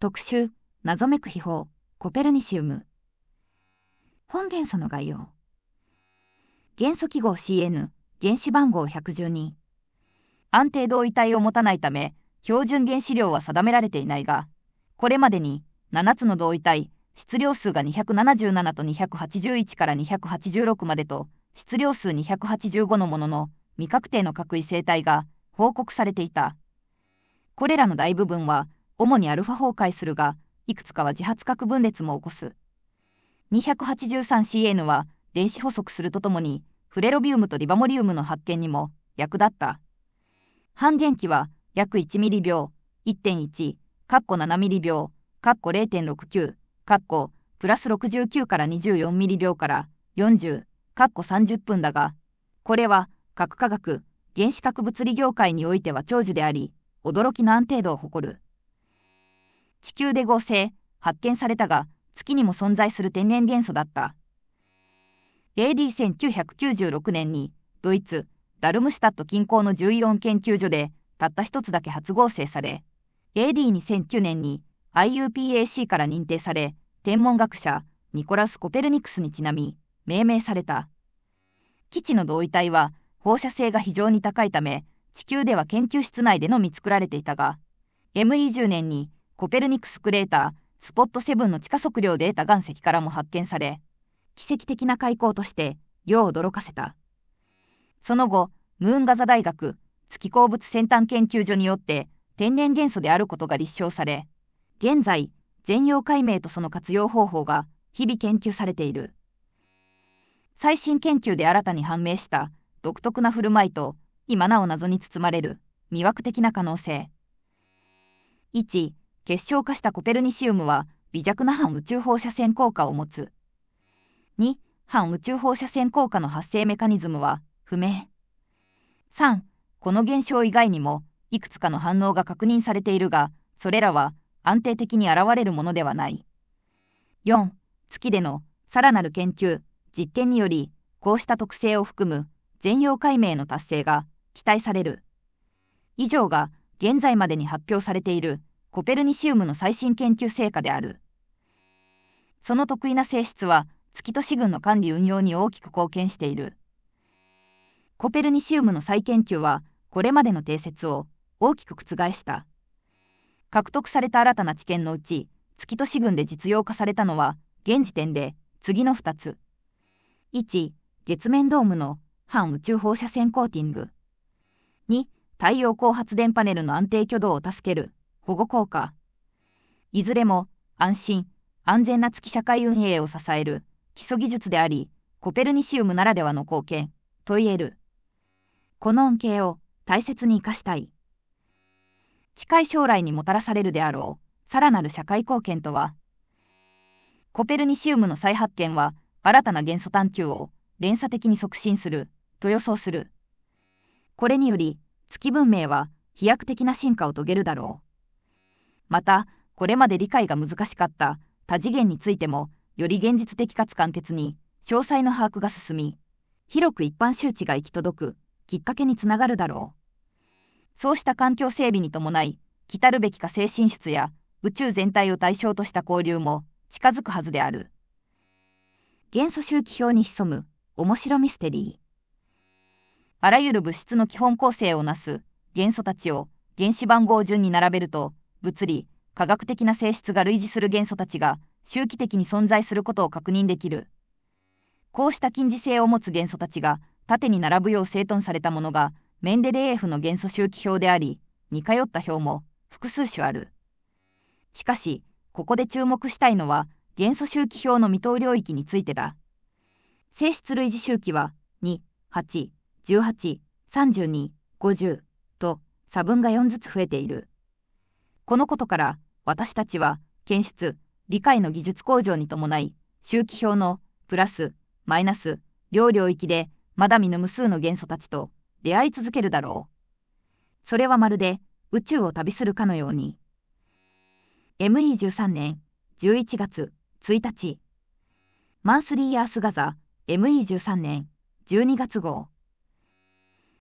特集、謎めく秘宝、コペルニシウム。本元素の概要。元素記号 CN、原子番号112。安定同位体を持たないため、標準原子量は定められていないが、これまでに7つの同位体、質量数が277と281から286までと、質量数285のものの未確定の核異性体が報告されていた。これらの大部分は主にアルファ崩壊するが、いくつかは自発核分裂も起こす。283CN は電子補足するとともに、フレロビウムとリバモリウムの発見にも役立った。半減期は約1ミリ秒、1.1、カッコ7ミリ秒、カッコ0.69、カッコプラス69から24ミリ秒から40、カッコ30分だが、これは核化学、原子核物理業界においては長寿であり、驚きの安定度を誇る。地球で合成発見されたが月にも存在する天然元素だった AD1996 年にドイツダルムシュタット近郊の14研究所でたった一つだけ初合成され AD2009 年に IUPAC から認定され天文学者ニコラス・コペルニクスにちなみ命名された基地の同位体は放射性が非常に高いため地球では研究室内でのみ作られていたが ME10 年にコペルニクスクレータースポット7の地下測量で得た岩石からも発見され奇跡的な開口として世を驚かせたその後ムーンガザ大学月鉱物先端研究所によって天然元素であることが立証され現在全容解明とその活用方法が日々研究されている最新研究で新たに判明した独特な振る舞いと今なお謎に包まれる魅惑的な可能性1結晶化したコペルニシウムは微弱な反宇宙放射線効果を持つ。2. 反宇宙放射線効果の発生メカニズムは不明。3. この現象以外にもいくつかの反応が確認されているが、それらは安定的に現れるものではない。4. 月でのさらなる研究、実験により、こうした特性を含む全容解明の達成が期待される。以上が現在までに発表されているコペルニシウムの最新研究成果であるその得意な性質は月都市群の管理運用に大きく貢献しているコペルニシウムの再研究はこれまでの定説を大きく覆した獲得された新たな知見のうち月都市群で実用化されたのは現時点で次の2つ1月面ドームの反宇宙放射線コーティング2太陽光発電パネルの安定挙動を助ける保護効果いずれも安心安全な月社会運営を支える基礎技術でありコペルニシウムならではの貢献と言えるこの恩恵を大切に生かしたい近い将来にもたらされるであろうさらなる社会貢献とはコペルニシウムの再発見は新たな元素探求を連鎖的に促進すると予想するこれにより月文明は飛躍的な進化を遂げるだろうまたこれまで理解が難しかった多次元についてもより現実的かつ簡潔に詳細の把握が進み広く一般周知が行き届くきっかけにつながるだろうそうした環境整備に伴い来たるべきか精神出や宇宙全体を対象とした交流も近づくはずである元素周期表に潜む面白ミステリーあらゆる物質の基本構成をなす元素たちを原子番号順に並べると物理科学的な性質が類似する元素たちが周期的に存在することを確認できるこうした近似性を持つ元素たちが縦に並ぶよう整頓されたものがメンデレーエフの元素周期表であり似通った表も複数種あるしかしここで注目したいのは元素周期表の未踏領域についてだ性質類似周期は28183250と差分が4ずつ増えている。このことから私たちは検出理解の技術向上に伴い周期表のプラスマイナス両領域でまだ見ぬ無数の元素たちと出会い続けるだろうそれはまるで宇宙を旅するかのように ME13 年11月1日マンスリー・アース・ガザ ME13 年12月号